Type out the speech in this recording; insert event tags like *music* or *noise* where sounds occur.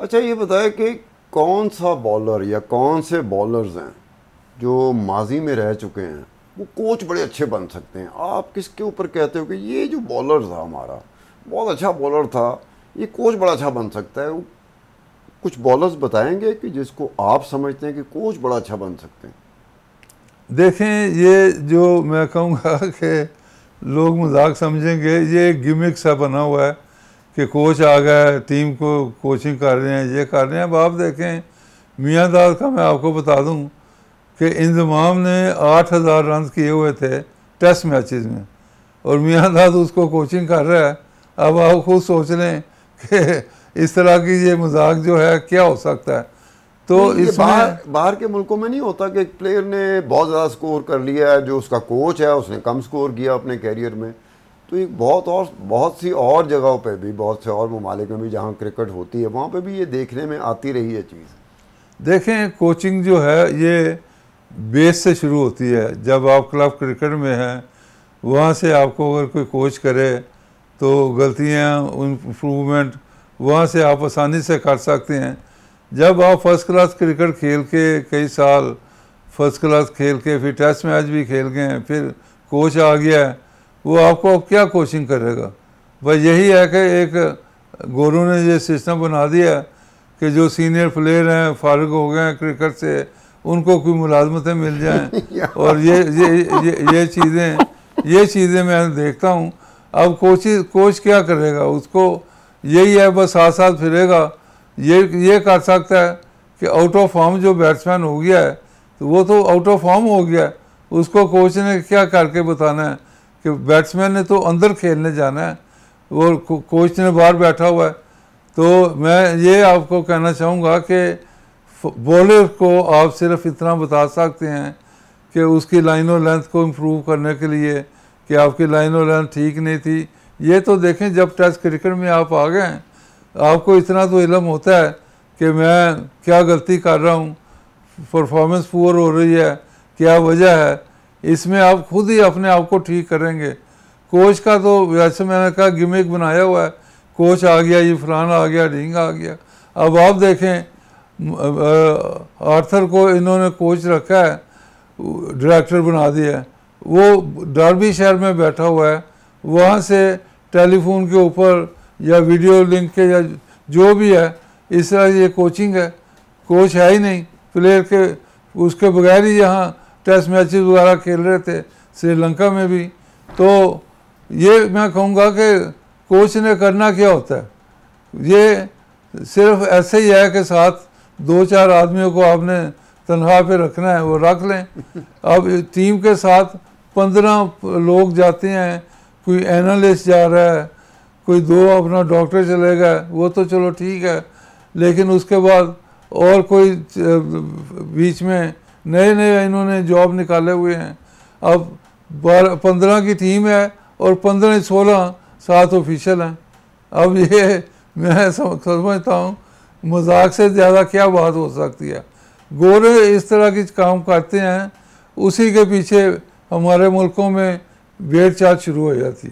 अच्छा ये बताया कि कौन सा बॉलर या कौन से बॉलर्स हैं जो माजी में रह चुके हैं वो कोच बड़े अच्छे बन सकते हैं आप किसके ऊपर कहते हो कि ये जो बॉलर था हमारा बहुत अच्छा बॉलर था ये कोच बड़ा अच्छा बन सकता है कुछ बॉलर्स बताएंगे कि जिसको आप समझते हैं कि कोच बड़ा अच्छा बन सकते हैं देखें ये जो मैं कहूँगा *laughs* कि लोग मजाक समझेंगे ये गिमिक सा बना हुआ है कि कोच आ गए टीम को कोचिंग कर रहे हैं ये कर रहे हैं अब आप देखें मियाँ दाद का मैं आपको बता दूं कि इंजमाम ने आठ हज़ार रन किए हुए थे टेस्ट मैचेस में और मियाँ दाद उसको कोचिंग कर रहा है अब आप खुद सोच लें कि इस तरह की ये मजाक जो है क्या हो सकता है तो इस बाहर बाहर के मुल्कों में नहीं होता कि एक प्लेयर ने बहुत ज़्यादा स्कोर कर लिया है जो उसका कोच है उसने कम स्कोर किया अपने कैरियर में तो एक बहुत और बहुत सी और जगहों पर भी बहुत से और ममालिक में भी जहाँ क्रिकेट होती है वहाँ पर भी ये देखने में आती रही है चीज़ देखें कोचिंग जो है ये बेस से शुरू होती है जब आप क्लब क्रिकेट में हैं वहाँ से आपको अगर कोई कोच करे तो गलतियाँ इम्प्रूवमेंट वहाँ से आप आसानी से कर सकते हैं जब आप फर्स्ट क्लास क्रिकेट खेल के कई साल फर्स्ट क्लास खेल के फिर टेस्ट मैच भी खेल गए फिर कोच आ गया है वो आपको क्या कोचिंग करेगा बस यही है कि एक गोरू ने ये सिस्टम बना दिया कि जो सीनियर प्लेयर हैं फारग हो गए हैं क्रिकेट से उनको कोई मुलाजमतें मिल जाएं *laughs* और ये ये ये ये चीज़ें ये चीज़ें मैं देखता हूँ अब कोच कोच क्या करेगा उसको यही है बस साथ साथ फिरेगा ये ये कर सकता है कि आउट ऑफ फॉर्म जो बैट्समैन हो गया है तो वो तो आउट ऑफ फॉर्म हो गया है उसको कोच ने क्या करके बताना है कि बैट्समैन ने तो अंदर खेलने जाना है वो कोच ने बाहर बैठा हुआ है तो मैं ये आपको कहना चाहूँगा कि बॉलर को आप सिर्फ इतना बता सकते हैं कि उसकी लाइन और लेंथ को इम्प्रूव करने के लिए कि आपकी लाइन और लेंथ ठीक नहीं थी ये तो देखें जब टेस्ट क्रिकेट में आप आ गए आपको इतना तो इलम होता है कि मैं क्या गलती कर रहा हूँ परफॉर्मेंस पुअर हो रही है क्या वजह है इसमें आप खुद ही अपने आप को ठीक करेंगे कोच का तो वैसे मैंने कहा गिमिक बनाया हुआ है कोच आ गया ये फलाना आ गया रिंग आ गया अब आप देखें आर्थर को इन्होंने कोच रखा है डायरेक्टर बना दिया है वो डार्बी शहर में बैठा हुआ है वहाँ से टेलीफोन के ऊपर या वीडियो लिंक के या जो भी है इस तरह ये कोचिंग है कोच है ही नहीं प्लेयर के उसके बगैर ही यहाँ टेस्ट मैचेस वगैरह खेल रहे थे श्रीलंका में भी तो ये मैं कहूँगा कि कोच ने करना क्या होता है ये सिर्फ ऐसे ही है कि साथ दो चार आदमियों को आपने तनख्वाह पे रखना है वो रख लें अब टीम के साथ पंद्रह लोग जाते हैं कोई एनालिस्ट जा रहा है कोई दो अपना डॉक्टर चले गए वो तो चलो ठीक है लेकिन उसके बाद और कोई बीच में नए नए इन्होंने जॉब निकाले हुए हैं अब बारह पंद्रह की टीम है और पंद्रह सोलह सात ऑफिशियल हैं अब ये *laughs* मैं समझता हूँ मजाक से ज़्यादा क्या बात हो सकती है गोरे इस तरह की काम करते हैं उसी के पीछे हमारे मुल्कों में भेड़ चाल शुरू हो जाती है